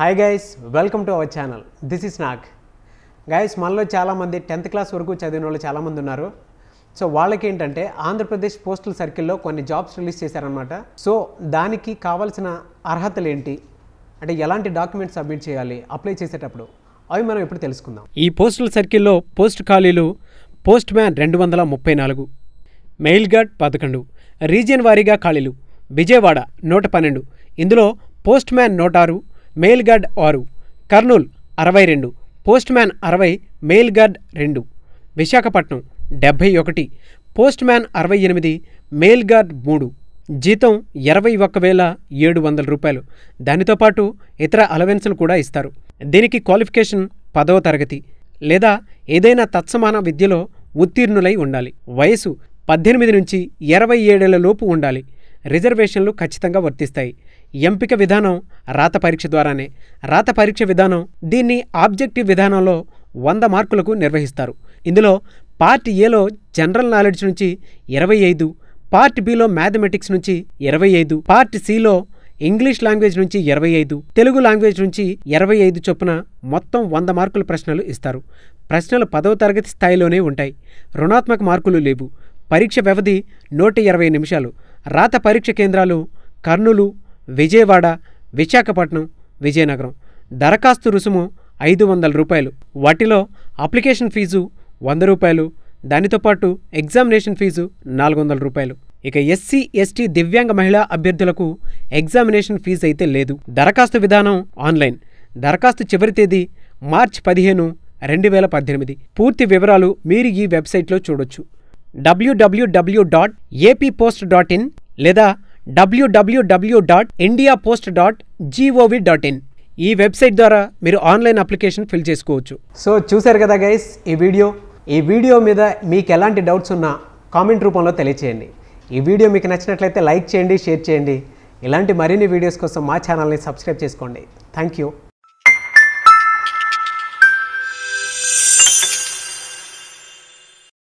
hi guys welcome to our channel this is నాక్ guys మనలో చాలామంది టెన్త్ క్లాస్ వరకు చదివిన వాళ్ళు చాలామంది ఉన్నారు సో వాళ్ళకి ఏంటంటే ఆంధ్రప్రదేశ్ పోస్టల్ సర్కిల్లో కొన్ని జాబ్స్ రిలీజ్ చేశారనమాట సో దానికి కావాల్సిన అర్హతలు ఏంటి అంటే ఎలాంటి డాక్యుమెంట్స్ సబ్మిట్ చేయాలి అప్లై చేసేటప్పుడు అవి మనం ఇప్పుడు తెలుసుకుందాం ఈ పోస్టల్ సర్కిల్లో పోస్ట్ ఖాళీలు పోస్ట్ మ్యాన్ రెండు వందల ముప్పై నాలుగు మెయిల్ గార్డ్ పదకొండు రీజియన్ వారీగా ఖాళీలు విజయవాడ నూట పన్నెండు ఇందులో పోస్ట్ మ్యాన్ నూట ఆరు మేల్గఢ్ ఆరు కర్నూల్ అరవై రెండు పోస్ట్ మ్యాన్ అరవై మేల్గఢ్ రెండు విశాఖపట్నం డెబ్భై ఒకటి పోస్ట్ మ్యాన్ అరవై ఎనిమిది గార్డ్ మూడు జీతం ఇరవై ఒక్క వేల ఏడు వందల రూపాయలు దానితో పాటు ఇతర అలవెన్సులు కూడా ఇస్తారు దీనికి క్వాలిఫికేషన్ పదవ తరగతి లేదా ఏదైనా తత్సమాన విద్యలో ఉత్తీర్ణులై ఉండాలి వయసు పద్దెనిమిది నుంచి ఇరవై ఏడేళ్లలోపు లోపు ఉండాలి రిజర్వేషన్లు ఖచ్చితంగా వర్తిస్తాయి ఎంపిక విధానం రాత పరీక్ష ద్వారానే రాత పరీక్ష విధానం దీన్ని ఆబ్జెక్టివ్ విధానంలో వంద మార్కులకు నిర్వహిస్తారు ఇందులో పార్ట్ ఏలో జనరల్ నాలెడ్జ్ నుంచి ఇరవై ఐదు పార్ట్ బిలో మ్యాథమెటిక్స్ నుంచి ఇరవై ఐదు పార్ట్ సిలో ఇంగ్లీష్ లాంగ్వేజ్ నుంచి ఇరవై ఐదు తెలుగు లాంగ్వేజ్ నుంచి ఇరవై ఐదు చొప్పున మొత్తం వంద మార్కుల ప్రశ్నలు ఇస్తారు ప్రశ్నలు పదవ తరగతి స్థాయిలోనే ఉంటాయి రుణాత్మక మార్కులు లేవు పరీక్ష వ్యవధి నూట ఇరవై నిమిషాలు రాత పరీక్ష కేంద్రాలు కర్నూలు విజయవాడ విశాఖపట్నం విజయనగరం దరఖాస్తు రుసుము ఐదు వందల రూపాయలు వాటిలో అప్లికేషన్ ఫీజు వంద రూపాయలు దానితో పాటు ఎగ్జామినేషన్ ఫీజు నాలుగు వందల రూపాయలు ఇక ఎస్సీ ఎస్టీ దివ్యాంగ మహిళా అభ్యర్థులకు ఎగ్జామినేషన్ ఫీజు అయితే లేదు దరఖాస్తు విధానం ఆన్లైన్ దరఖాస్తు చివరి తేదీ మార్చి పదిహేను రెండు వేల పద్దెనిమిది పూర్తి వివరాలు మీరు ఈ వెబ్సైట్లో చూడొచ్చు W W W dot AP post dot in లేదా W W W dot India post dot G O V dot in ఈ వెబ్సైట్ ద్వారా మీరు ఆన్లైన్ అప్లికేషన్ ఫిల్ చేసుకోవచ్చు సో చూశారు కదా గైస్ ఈ వీడియో ఈ వీడియో మీద మీకు ఎలాంటి డౌట్స్ ఉన్నా కామెంట్ రూపంలో తెలియచేయండి ఈ వీడియో మీకు నచ్చినట్లయితే లైక్ చేయండి షేర్ చేయండి ఇలాంటి మరిన్ని వీడియోస్ కోసం మా ఛానల్ని సబ్స్క్రైబ్ చేసుకోండి థ్యాంక్ యూ